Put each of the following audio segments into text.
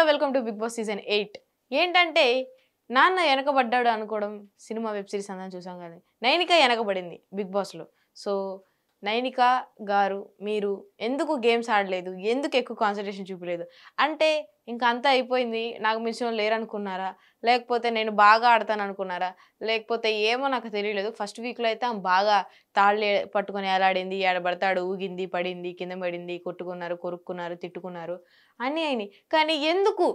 hello welcome to Bigg Boss season eight ఏంటంటే నాన్న వెనకబడ్డాడు అనుకోవడం సినిమా వెబ్ సిరీస్ అందరం చూసాం కానీ నైనిక వెనకబడింది బిగ్ బాస్లో సో నైనిక గారు మీరు ఎందుకు గేమ్స్ ఆడలేదు ఎందుకు ఎక్కువ కాన్సన్ట్రేషన్ చూపలేదు అంటే ఇంకా అంతా అయిపోయింది నాకు మిషన్ లేరనుకున్నారా లేకపోతే నేను బాగా ఆడతాను అనుకున్నారా లేకపోతే ఏమో నాకు తెలియలేదు ఫస్ట్ వీక్లో అయితే ఆమె బాగా తాళ్ళు పట్టుకొని ఏలాడింది ఏడబడతాడు ఊగింది పడింది కింద పడింది కొట్టుకున్నారు కొరుక్కున్నారు తిట్టుకున్నారు అన్నీ అయినాయి కానీ ఎందుకు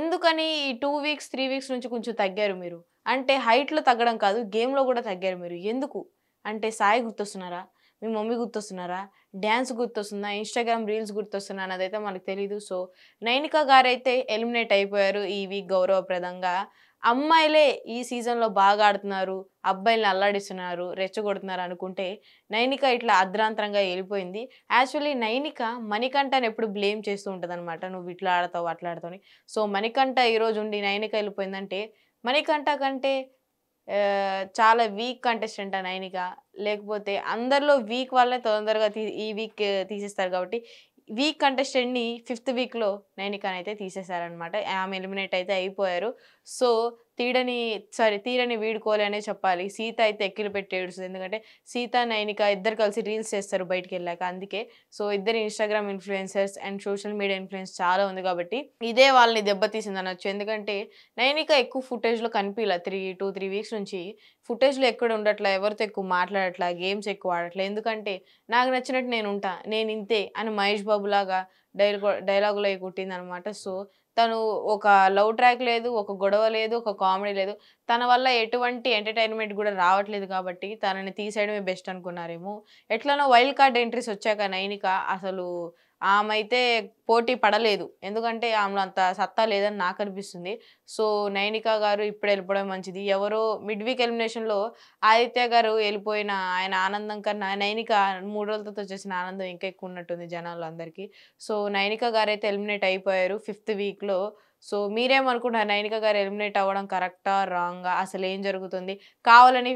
ఎందుకని ఈ టూ వీక్స్ త్రీ వీక్స్ నుంచి కొంచెం తగ్గారు మీరు అంటే హైట్లో తగ్గడం కాదు గేమ్లో కూడా తగ్గారు మీరు ఎందుకు అంటే సాయి గుర్తొస్తున్నారా మీ మమ్మీ గుర్తొస్తున్నారా డ్యాన్స్ గుర్తొస్తుందా ఇన్స్టాగ్రామ్ రీల్స్ గుర్తొస్తున్నా అదైతే మనకు తెలీదు సో నైనికా గారు అయితే ఎలిమినేట్ అయిపోయారు ఈ వీక్ గౌరవప్రదంగా అమ్మాయిలే ఈ సీజన్లో బాగా ఆడుతున్నారు అబ్బాయిలను అల్లాడిస్తున్నారు రెచ్చగొడుతున్నారు అనుకుంటే నైనిక ఇట్లా అర్ధరాంతరంగా వెళ్ళిపోయింది యాక్చువల్లీ నైనిక మణికంఠను ఎప్పుడు బ్లేమ్ చేస్తూ ఉంటుంది అనమాట నువ్వు ఇట్లా ఆడతావు అట్లా సో మణికంఠ ఈరోజు ఉండి నైనిక వెళ్ళిపోయిందంటే మణికంఠ కంటే చాలా వీక్ కంటెస్టెంట్ అని ఆయనక లేకపోతే అందరిలో వీక్ వాళ్ళే తొందరగా ఈ వీక్ తీసేస్తారు కాబట్టి వీక్ కంటెస్టెంట్ని ఫిఫ్త్ వీక్లో నైనికానైతే అయితే తీసేశారనమాట ఆమె ఎలిమినేట్ అయితే అయిపోయారు సో తీడని సారీ తీరని వీడుకోలేనే చెప్పాలి సీత అయితే ఎక్కిలు పెట్టేడు ఎందుకంటే సీత నైనిక ఇద్దరు కలిసి రీల్స్ చేస్తారు బయటికి వెళ్ళాక అందుకే సో ఇద్దరు Instagram influencers and social media influence చాలా ఉంది కాబట్టి ఇదే వాళ్ళని దెబ్బతీసింది అనొచ్చు ఎందుకంటే నైనిక ఎక్కువ ఫుటేజ్లో కనిపించలే త్రీ టూ త్రీ వీక్స్ నుంచి ఫుటేజ్లో ఎక్కడ ఉండట్లా ఎవరితో ఎక్కువ మాట్లాడట్లా గేమ్స్ ఎక్కువ ఆడట్లా ఎందుకంటే నాకు నచ్చినట్టు నేను ఉంటా నేను ఇంతే అని మహేష్ బాబు లాగా డైలాగ్ డైలాగులో కొట్టింది అనమాట సో తను ఒక లవ్ ట్రాక్ లేదు ఒక గొడవ లేదు ఒక కామెడీ లేదు తన వల్ల ఎటువంటి ఎంటర్టైన్మెంట్ కూడా రావట్లేదు కాబట్టి తనని తీసేయడమే బెస్ట్ అనుకున్నారేమో ఎట్లనో వైల్డ్ కార్డ్ ఎంట్రీస్ వచ్చాక నైనిక అసలు ఆమె అయితే పోటీ పడలేదు ఎందుకంటే ఆమెలో అంత సత్తా లేదని నాకు అనిపిస్తుంది సో నైనిక గారు ఇప్పుడు వెళ్ళిపోవడం మంచిది ఎవరో మిడ్ వీక్ ఎలిమినేషన్లో ఆదిత్య గారు వెళ్ళిపోయిన ఆయన ఆనందం కన్నా నైనిక మూడు రోజులతో వచ్చేసిన ఆనందం ఇంకా ఎక్కువ ఉన్నట్టుంది జనాలు అందరికీ సో నైనిక గారు అయితే ఎలిమినేట్ అయిపోయారు ఫిఫ్త్ వీక్లో సో మీరేమనుకుంటున్నారు నైనిక గారు ఎలిమినేట్ అవ్వడం కరెక్టా రాంగా అసలు ఏం జరుగుతుంది కావాలని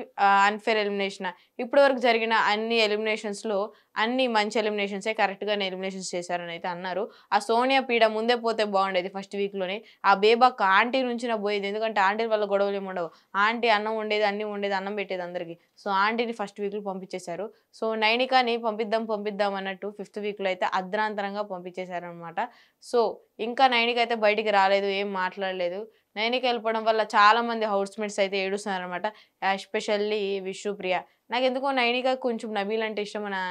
అన్ఫేర్ ఎలిమినేషన్ ఇప్పటి వరకు జరిగిన అన్ని ఎలిమినేషన్స్లో అన్ని మంచి ఎలిమినేషన్సే కరెక్ట్గానే ఎలిమినేషన్స్ చేశారని అయితే అన్నారు ఆ సోనియా పీడ ముందే పోతే బాగుండేది ఫస్ట్ వీక్లోనే ఆ బేబాక్ ఆంటీ నుంచి నా పోయేది ఎందుకంటే ఆంటీ వల్ల గొడవలు ఏమి ఉండవు ఆంటీ అన్నం ఉండేది అన్నీ ఉండేది అన్నం పెట్టేది అందరికీ సో ఆంటీని ఫస్ట్ వీక్లో పంపించేశారు సో నైనికాని పంపిద్దాం పంపిద్దాం అన్నట్టు ఫిఫ్త్ వీక్లో అయితే అర్ధరాంతరంగా పంపించేశారనమాట సో ఇంకా నైనికైతే అయితే బయటికి రాలేదు ఏం మాట్లాడలేదు నైన్కి వెళ్ళిపోవడం వల్ల చాలామంది మేట్స్ అయితే ఏడుస్తున్నారు అనమాట ఎస్పెషల్లీ విష్ణుప్రియ నాకు ఎందుకో నైనిక కొంచెం నబీల్ అంటే ఇష్టం అని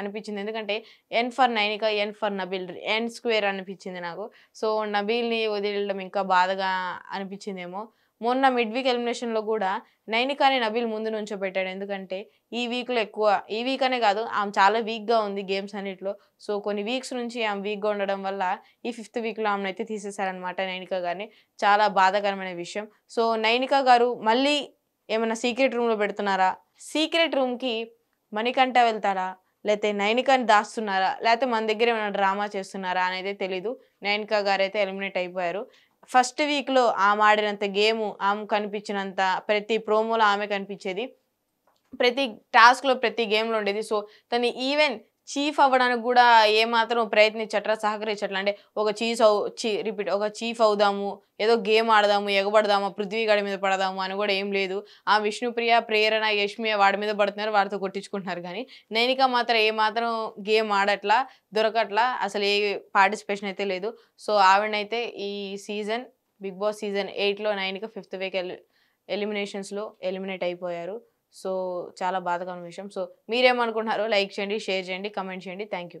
అనిపించింది ఎందుకంటే N for Nainika N for Nabeel N square అనిపించింది నాకు సో నబీల్ని వదిలేయడం ఇంకా బాధగా అనిపించిందేమో మొన్న మిడ్ వీక్ ఎలిమినేషన్లో కూడా నైనికాని నబీల్ ముందు నుంచో పెట్టాడు ఎందుకంటే ఈ వీక్లో ఎక్కువ ఈ వీక్ అనే కాదు ఆమె చాలా వీక్గా ఉంది గేమ్స్ అన్నింటిలో సో కొన్ని వీక్స్ నుంచి ఆమె వీక్గా ఉండడం వల్ల ఈ ఫిఫ్త్ వీక్లో ఆమెను అయితే తీసేశారనమాట నైనిక గారిని చాలా బాధాకరమైన విషయం సో నైనిక గారు మళ్ళీ ఏమైనా సీక్రెట్ రూమ్లో పెడుతున్నారా సీక్రెట్ రూమ్కి మణికంఠ వెళ్తారా లేకపోతే నైనికాని దాస్తున్నారా లేకపోతే మన దగ్గర ఏమైనా డ్రామా చేస్తున్నారా అనేది తెలీదు నైనికా గారు అయితే ఎలిమినేట్ అయిపోయారు ఫస్ట్ వీక్లో ఆమె ఆడినంత గేము ఆమె కనిపించినంత ప్రతి ప్రోమోలో ఆమె కనిపించేది ప్రతి టాస్క్లో ప్రతి గేమ్లో ఉండేది సో తను ఈవెన్ చీఫ్ అవ్వడానికి కూడా ఏమాత్రం ప్రయత్నించట్రా సహకరించట్లా అంటే ఒక చీఫ్ అవు చీ రిపీట్ ఒక చీఫ్ అవుదాము ఏదో గేమ్ ఆడదాము ఎగబడదాము గడి మీద పడదాము అని కూడా ఏం లేదు ఆ విష్ణుప్రియ ప్రేరణ యష్మియ వాడి మీద పడుతున్నారు వాడితో కొట్టించుకుంటున్నారు కానీ నైనిక మాత్రం ఏమాత్రం గేమ్ ఆడట్లా దొరకట్లా అసలు ఏ పార్టిసిపేషన్ అయితే లేదు సో ఆవిడైతే ఈ సీజన్ బిగ్ బాస్ సీజన్ ఎయిట్లో నైనిక ఫిఫ్త్ వీక్ ఎలి ఎలిమినేషన్స్లో ఎలిమినేట్ అయిపోయారు సో చాలా బాధగా ఉన్న విషయం సో మీరేమనుకుంటున్నారో లైక్ చేయండి షేర్ చేయండి కమెంట్ చేయండి థ్యాంక్